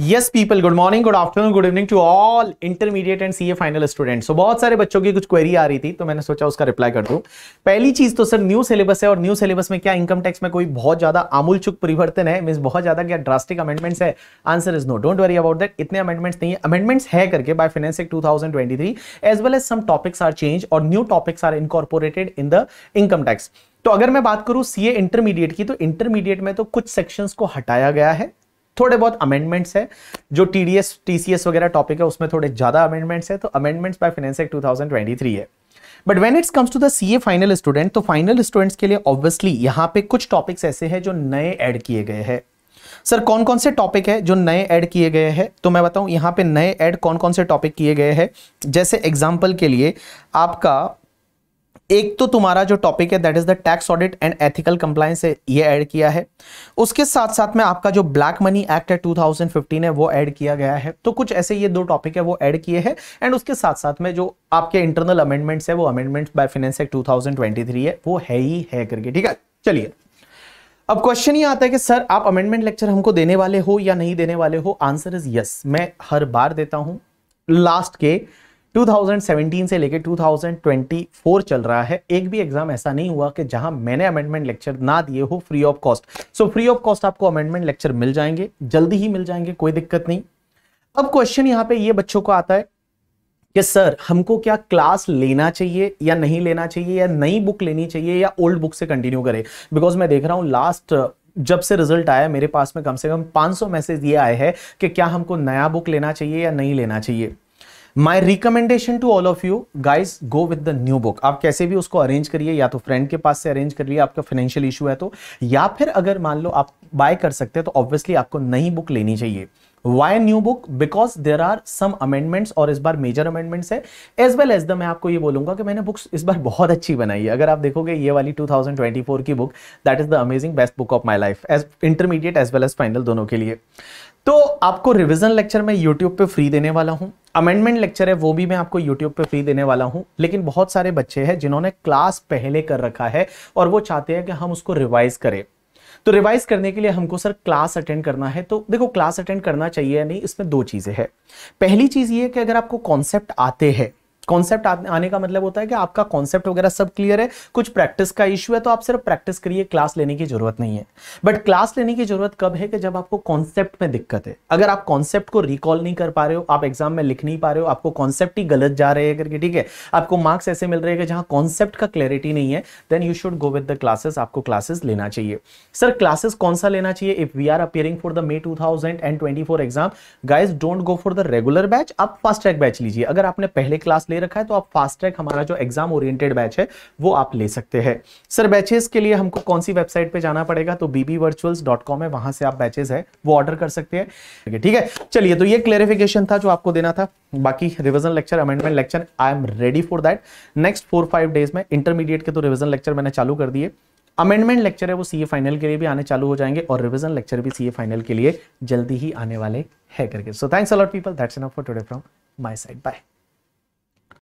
yes people good morning good afternoon good evening to all intermediate and C A final student so बहुत सारे बच्चों की कुछ query आ रही थी तो मैंने सोचा उसका रिप्लाई कर दूं पहली चीज तो सर न्यू सिलेबस है और न्यू सिलेबस में क्या इनकम टैक्स में कोई बहुत ज्यादा आमूलचुक परिवर्तन है मीन बहुत ज्यादा क्या ड्रास्टिक अमेंडमेंट्स है answer is no don't worry about that इतने अमेंडमेंट्स नहीं है अमेंडमेंट्स है करके by finance act two as well as some topics are change और new topics are incorporated in the income tax तो अगर मैं बात करूं सीए इंटरमीडिएट की तो इंटरमीडिएट में तो कुछ सेक्शंस को हटाया गया है थोड़े बहुत अमेंडमेंट्स है जो T D S T C S वगैरह टॉपिक है उसमें थोड़े ज़्यादा अमेंडमेंट्स तो है तो amendments by finance act two thousand twenty three है but when it's comes to the C A final student तो फाइनल स्टूडेंट्स के लिए ऑब्वियसली यहाँ पे कुछ टॉपिक्स ऐसे हैं जो नए ऐड किए गए हैं सर कौन कौन से टॉपिक है जो नए ऐड किए गए हैं तो मैं बताऊं यहां पे नए ऐड कौन कौन से टॉपिक किए गए हैं जैसे एग्जांपल के लिए आपका एक तो तुम्हारा जो टॉपिक है that is the tax audit and ethical compliance है ये ऐड किया है उसके साथ साथ में आपका जो ब्लैक मनी एक्ट है 2015 है वो ऐड किया गया है तो कुछ ऐसे ये दो टॉपिक है वो ऐड किए हैं एंड उसके साथ साथ में जो आपके इंटरनल अमेंडमेंट्स है वो amendments by finance act two है वो है ही है करके ठीक है चलिए अब क्वेश्चन ये आता है कि सर आप अमेंडमेंट लेक्चर हमको देने वाले हो या नहीं देने वाले हो आंसर इज यस मैं हर बार देता हूं लास्ट के 2017 से लेकर 2024 चल रहा है एक भी एग्जाम ऐसा नहीं हुआ कि जहां मैंने अमेंडमेंट लेक्चर ना दिए हो free of cost so free of cost आपको अमेंडमेंट लेक्चर मिल जाएंगे जल्दी ही मिल जाएंगे कोई दिक्कत नहीं अब क्वेश्चन यहाँ पे ये बच्चों को आता है कि सर हमको क्या क्लास लेना चाहिए या नहीं लेना चाहिए या नई बुक लेनी चाहिए या ओल्ड बुक से कंटिन्यू करे बिकॉज मैं देख रहा हूँ लास्ट जब से रिजल्ट आया मेरे पास में कम से कम 500 मैसेज ये आए हैं कि क्या हमको नया बुक लेना चाहिए या नहीं लेना चाहिए my recommendation to all of you guys go with the new book आप कैसे भी उसको अरेंज करिए या तो फ्रेंड के पास से अरेंज कर लिए आपका फाइनेंशियल इशू है तो या फिर अगर मान लो आप बाय कर सकते हैं तो ऑब्वियसली आपको नई बुक लेनी चाहिए why new book because there are some amendments और इस बार मेजर अमेंडमेंट्स है एज वेल एज द मैं आपको ये बोलूंगा कि मैंने बुक्स इस बार बहुत अच्छी बनाई है अगर आप देखोगे ये वाली 2024 की book that is the amazing best book of my life as intermediate as well as final दोनों के लिए तो आपको रिविजन लेक्चर मैं यूट्यूब पे फ्री देने वाला हूँ अमेंडमेंट लेक्चर है वो भी मैं आपको यूट्यूब पे फ्री देने वाला हूँ लेकिन बहुत सारे बच्चे हैं जिन्होंने क्लास पहले कर रखा है और वो चाहते हैं कि हम उसको रिवाइज करें तो रिवाइज करने के लिए हमको सर क्लास अटेंड करना है तो देखो क्लास अटेंड करना चाहिए या नहीं इसमें दो चीज़ें हैं पहली चीज़ ये कि अगर आपको कॉन्सेप्ट आते हैं कॉन्सेप्ट आने का मतलब होता है कि आपका कॉन्सेप्ट वगैरह सब क्लियर है कुछ प्रैक्टिस का इशू है तो आप सिर्फ प्रैक्टिस करिए क्लास लेने की जरूरत नहीं है बट क्लास लेने की जरूरत कब है कि जब आपको कॉन्सेप्ट में दिक्कत है अगर आप कॉन्सेप्ट को रिकॉल नहीं कर पा रहे हो आप एग्जाम में लिख नहीं पा रहे हो आपको कॉन्सेप्ट ही गलत जा रहे हैं करके ठीक है आपको मार्क्स ऐसे मिल रहे हैं जहां कॉन्सेप्ट का क्लैरिटी नहीं है then you should go with the classes आपको क्लासेस लेना चाहिए सर क्लासेस कौन सा लेना चाहिए if we are appearing for the May two exam guys don't go for the regular batch आप फास्ट ट्रैक बैच लीजिए अगर आपने पहले क्लास ले रखा है तो आप फास्ट ट्रैक हमारा जो एग्जाम ओरिएंटेड बैच है वो आप ले सकते हैं सर बैचेस के लिए हमको कौन सी वेबसाइट पे जाना पड़ेगा तो बीबी है वहां से आप बैचेस है वो ऑर्डर कर सकते हैं ठीक है चलिए तो ये क्लेरिफिकेशन था जो आपको देना था बाकी revision lecture amendment lecture I am ready for that next four five days में इंटरमीडिएट के तो रिविजन लेक्चर मैंने चालू कर दिए अमेंडमेंट लेक्चर है वो सीए फाइनल के लिए भी आने चालू हो जाएंगे और रिवीजन लेक्चर भी सीए फाइनल के लिए जल्दी ही आने वाले है करके so thanks a lot people that's enough for today from my side bye